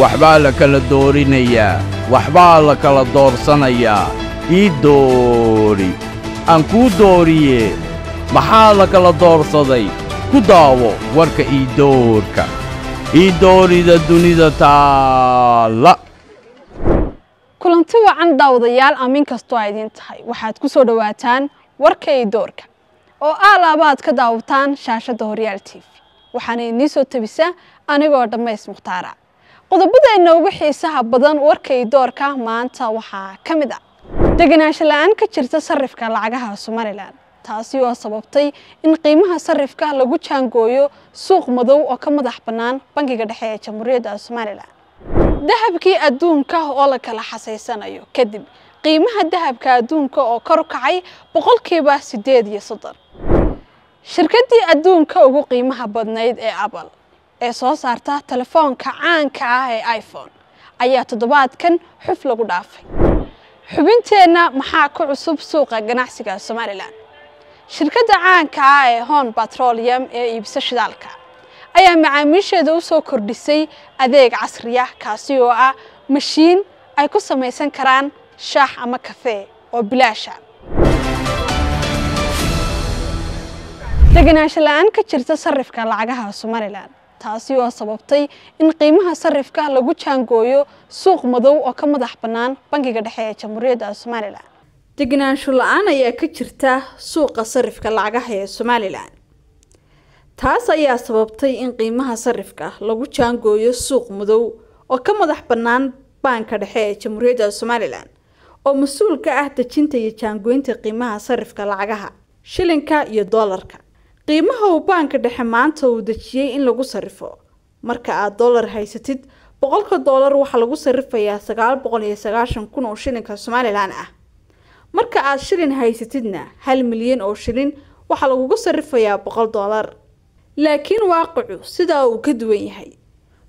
waxbaa la kala doorinayaa waxbaa la kala doorsanayaa ii doori aan kuu dooriye maxaa la kala doorsaday ku daawo warka ii doorka ii doorida dunida taalla kulanti wacan daawadayaal aamin kastoo a idiin tahay waxaad ku soo dhowaataan warka ii doorka oo aalaabaad ka daawataan shaashadda horyaal t v waxaana idiin soo tebisaa anigoo dhammays mukhtaara qodobadeenna ugu xiisaha badan warkay doorka maanta waxaa ka mid ah deganaansho la-aan ka jirta sarifka lacagaha somalilan taasi oo sababtay in qiimaha sarifka lagu jaangooyo suuq madow oo ka madax bannaan bangiga dhexe ee jamhuuriyadda somalilan dahabkii adduunka oo la kala xasaysanayo kadib qiimaha dahabka adduunka oo kor kacay boqolkiiba sideed iyo soddon shirkaddii adduunka ugu qiimaha badnayd ee abal ee soo saarta telefoonka caanka ah ee iphone ayaa toddobaadkan xuf lagu dhaafay xubinteenna maxaa ku cusub suuqa ganacsiga somalilan shirkadda caanka ah ee hon batrolium ee iibso shidaalka ayaa macaamiisheeda u soo kordhisay adeeg casriya kaasi oo ah mashiin ay ku samaysan karaan shaax ama kafee oo bilaasha deganaansho la-aan ka jirta sarifka lacagaha somalilan taasi oo sababtay in qiimaha sarifka lagu jaangooyo suuq madow oo ka madax bannaan bankiga dhexe ee jamhuuriyadda somalilan degnaansho la-aan ayaa ka jirta suuqa sarifka lacagaha ee somalilan taas ayaa sababtay in qiimaha sarifka lagu jaangooyo suuq madow oo ka madax bannaan baanka dhexe ee jamhuuriyadda somalilan oo mas-uul ka ah dejinta iyo jaangooynta qiimaha sarifka lacagaha shilinka iyo doolarka qiimaha uu baanka dhexe maanta uu dejiyey in lagu sarifo marka aad dollar haysatid boqolka dollar waxaa lagu sarifayaa sagaal boqol iyo sagaashan kun oo shilinka somalilan ah marka aad shilin haysatidna hal milyan oo shilin waxaa lagugu sarifayaa boqol dollar laakiin waaqicu sidaa uu ka duwan yahay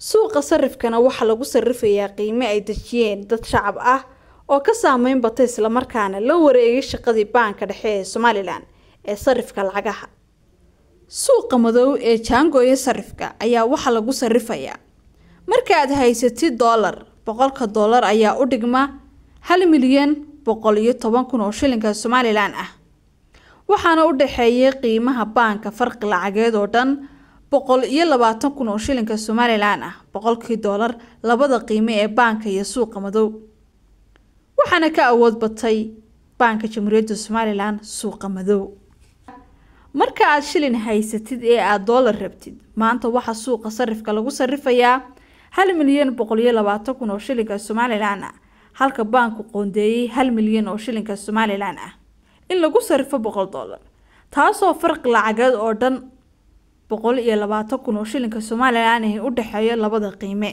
suuqa sarifkana waxaa lagu sarifayaa qiime ay dejiyeen dad shacab ah oo ka saameyn bata islamarkaana la wareegay shaqadii baanka dhexe ee somalilan ee sarifka lacagaha suuqa madow ee jaangoyo sarifka ayaa waxaa lagu sarifayaa markaaad haysatid doolar boqolka doolar ayaa u dhigma hal milyan boqol iyo toban kun oo shilinka somalilan ah waxaana u dhaxeeyay qiimaha baanka farqi lacageed oo dhan boqol iyo labaatan kun oo shilinka somalilan ah boqolkii doolar labada qiime ee baanka iyo suuqa madow waxaana ka awood batay baanka jamhuuriyadda somalilan suuqa madow marka aad shilin haysatid ee aad doolar rabtid maanta waxaa suuqa sarifka lagu sarifayaa hal milyan boqoliyo labaatan kun oo shilinka somalilan ah halka baanku qoondeeyey hal milyan oo shilinka somalilan ah in lagu sarifo boqol doolar taasoo farqi lacageed oo dhan boqol iyo labaatan kun oo shilinka somalilan ahi u dhexeeyo labada qiime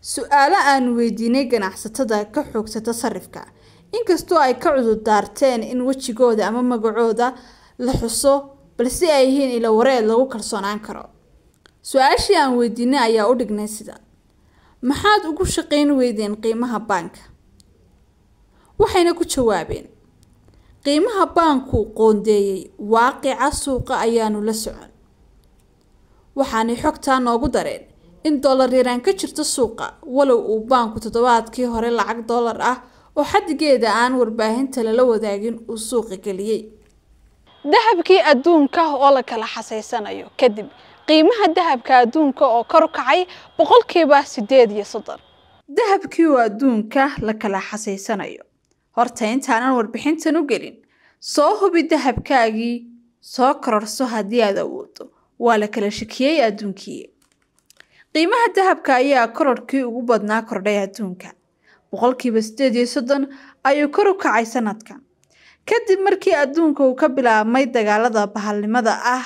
su-aalo aan weydiinay ganacsatada ka xoogsata sarifka inkastoo ay ka cudur daarteen in wejigooda ama magacooda la xuso balse ay yihiin ilo wareed lagu kalsoonaan karo su-aashii aan weydiinay ayaa u dhignay sida maxaad ugu shaqayn weydeen qiimaha baanka waxayna ku jawaabeen qiimaha baanku qoondeeyey waaqica suuqa ayaanu la socon waxaanay xogtaa noogu dareen in dollar yaraan ka jirto suuqa walow uu baanku toddobaadkii hore lacag dollar ah oo xaddigeeda aan warbaahinta lala wadaagin uu suuqa geliyey dahabkii adduunka oo la kala xasaysanayo kadib qiimaha dahabka adduunka oo kor kacay boqolkiiba siddeed iyo soddon dahabkii oo adduunka la kala xasaysanayo horta intaanan warbixintan u gelin soo hubi dahabkaagii soo kororso haddii aad awoodo waa la kala shakiyey adduunkii qiimaha dahabka ayaa kororkii ugu badnaa kordhay adduunka boqolkiiba sideed iyo soddon ayuu kor u kacay sanadkan kadib markii adduunka uu ka bilaabmay dagaalada bahalnimada ah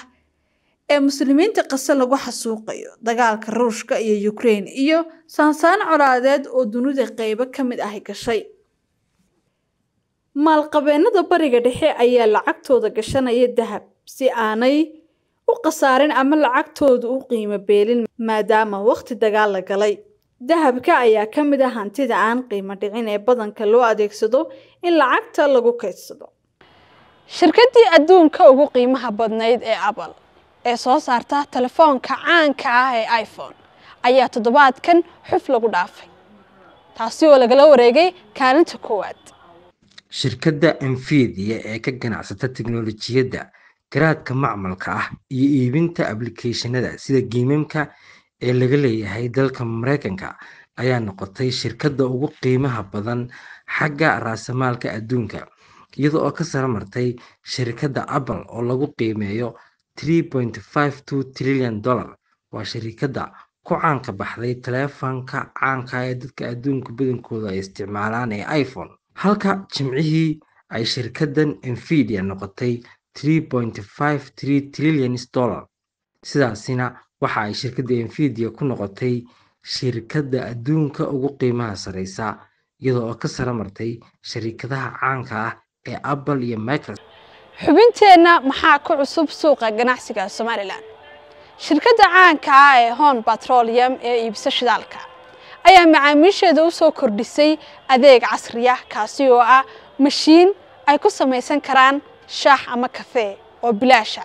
ee muslimiinta qase lagu xasuuqayo dagaalka ruushka iyo ukrein iyo saansaan colaadeed oo dunida qeybo ka mid ahi gashay maalqabeennada bariga dhexe ayaa lacagtooda gashanaya dahab si aanay u khasaarin ama lacagtooda u qiimo beelin maadaama waqhti dagaal la galay dahabka ayaa ka mid ah hantida aan qiimo dhicin ee badanka loo adeegsado in lacagta lagu kaydsado shirkaddii adduunka ugu qiimaha badnayd ee apple ee soo saarta telefoonka caanka ah ee iphone ayaa toddobaadkan xuf lagu dhaafay taasi oo lagala wareegay kaalinta koowaad shirkadda enfidia ee ka ganacsata teknolojiyadda garaadka macmalka ah iyo iibinta ablicathonada sida gimemka ee laga leeyahay dalka maraykanka ayaa noqotay shirkadda ugu qiimaha badan xagga raasamaalka adduunka iyada oo ka sara martay shirkadda apple oo lagu qiimeeyo three point five two trillion dollar waa shirkadda ku caanka baxday taleefanka caanka ee dadka adduunka badankooda ay isticmaalaan ee iphone halka jimcihii ay shirkaddan envidia noqotay three point five three trillions dollar sidaasina waxa ay shirkadda enfidia ku noqotay shirkadda adduunka ugu qiimaha sareysa iyadoo oo ka sara martay shariikadaha caanka ah ee apple iyo microsoft xubinteenna maxaa ku cusub suuqa ganacsiga somalilan shirkadda caanka ah ee hon batroliyam ee iibso shidaalka ayaa macaamiisheeda usoo kordhisay adeeg casriya ah, kaasi oo ah mashiin ay ku samaysan karaan shaax ama kafee oo bilaasha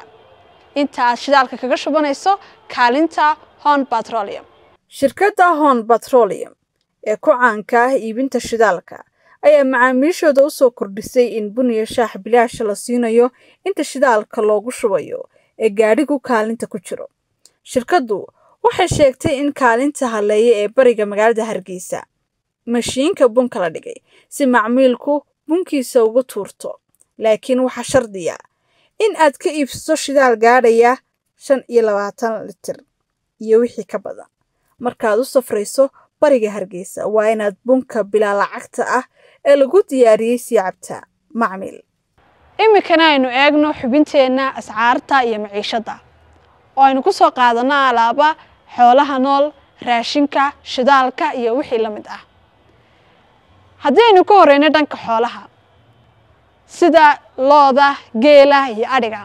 intaad shidaalka kaga shubanayso kaalinta hon batrolium shirkadda hon batrolium ee ku caanka ah iibinta shidaalka ayaa macaamiishooda u soo kordhisay in buniya shaax bilaasha la siinayo inta shidaalka loogu shubayo ee gaadhigu kaalinta ku jiro shirkaddu waxay sheegtay in kaalinta haleeya ee bariga magaalada hargeysa mashiinka bunka la dhigay si macmiilku bunkiisa ugu tuurto laakiin waxaa shardiya in aad ka iibsato shidaal gaadhaya shan iyo labaatan litir iyo wixii ka badan markaad u safrayso bariga hargeysa waa inaad bunka bilaa lacagta ah ee lagu diyaariyey sii cabtaa macmil iminkana aynu eegno xubinteenna ascaarta iyo miciishadda oo aynu ku soo qaadanno alaaba xoolaha nool raashinka shidaalka iyo wixii la mid ah haddii aynu ka horeyno dhanka xoolaha sida looda geela iyo adhiga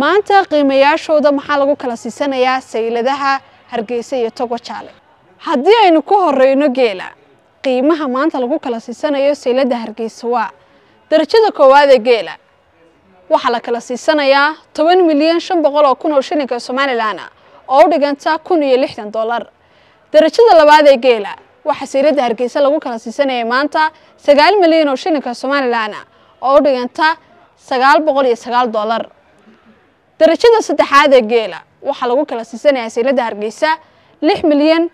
maanta qiimayaashooda maxaa lagu kala siisanayaa sayladaha hargeysa iyo togo jaale haddii aynu ku horeyno geela qiimaha maanta lagu kala siisanayo saylada hargeysa waa darajada koowaad ee geela waxaa la kala siisanayaa toban milyan shan boqol oo kun oo shilinka somalilan oo u dhiganta kun iyo lixdan dollar darajada labaad ee geela waxaa saylada hargeysa lagu kala siisanaya maanta sagaal milyan oo shilinka somalilan oo u dhiganta sagaal boqol iyo sagaal dollar darajada saddexaad ee geela waxaa lagu kala siisanayaa saylada hargeysa lix milyan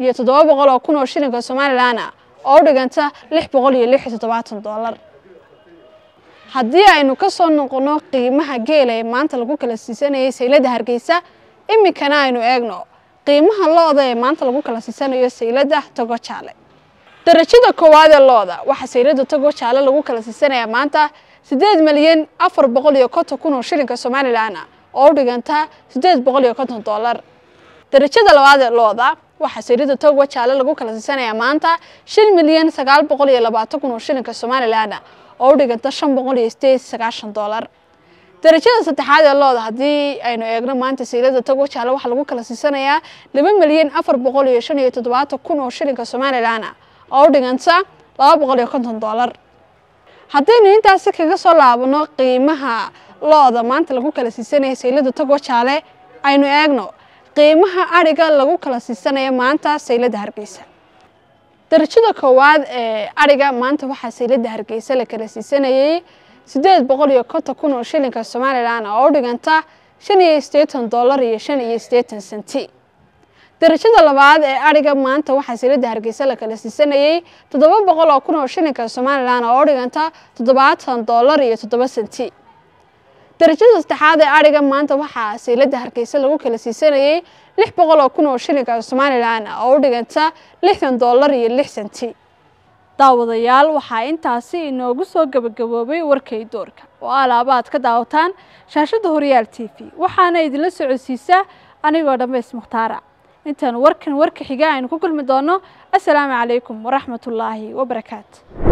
iyo toddoba boqol oo kun oo shilinka somalilan ah oo u dhiganta lix boqol iyo lix iyo toddobaatan dollar haddii aynu ka soo noqonno qiimaha geela ee maanta lagu kala siisanayay saylada hargeysa iminkana aynu eegno qiimaha lo ee maanta lagu kala siisanayo saylada togo jaale darajada koowaad ee lo waxaa saylada togo jaale lagu kala siisanayaa maanta sideed milyan afar boqol iyo konton kun oo shilinka somalilan oo u dhiganta sideed boqol iyo konton dollar darajada labaad ee looda waxaa sariida toogwa jaale lagu kala siisanayaa maanta shan milyan sagaal boqol iyo labaatan kun oo shilinka somalilan oo u dhiganta shan boqol iyo sideed sagaashan dollar darajada saddexaad ee looda haddii aynu eegno maanta siilada tagwa jaale waxaa lagu kala siisanayaa laba milyan afar boqol iyo shan iyo toddobaatan kun oo shilinka somalilan oo u dhiganta laba boqol iyo konton dollar haddaynu intaasi kaga soo laabano qiimaha lo-da maanta lagu kala siisanaya saylada tago jaale aynu eegno qiimaha ariga lagu kala siisanaya maanta saylada hargeysa darajada koowaad ee ariga maanta waxaa saylada hargeysa la kala siisanayay sideed boqol iyo konton kun oo shilinka somalilan oo u dhiganta shan iyo siddeetan dollar iyo shan iyo siddeetan senti darajada labaad ee ariga maanta waxaa silada hargeysa la kala siisanayay toddoba boqol oo kun oo shilinka somalilan oo u dhiganta toddobaatan dollar iyo toddoba senti darajada saddexaad ee ariga maanta waxaa silada hargeysa lagu kala siisanayay lix boqol oo kun oo shilinka somalilan oo u dhiganta lixdan dollar iyo lix senti daawadayaal waxaa intaasi inoogu soo gabagaboobay warkay doorka oo alaaba aad ka daawataan shaashadda horyaal t v waxaana idinla socodsiisa anigoo dhammays mukhtaara انتان وركن ورك حقاين كوكل مدونو السلام عليكم ورحمة الله وبركاته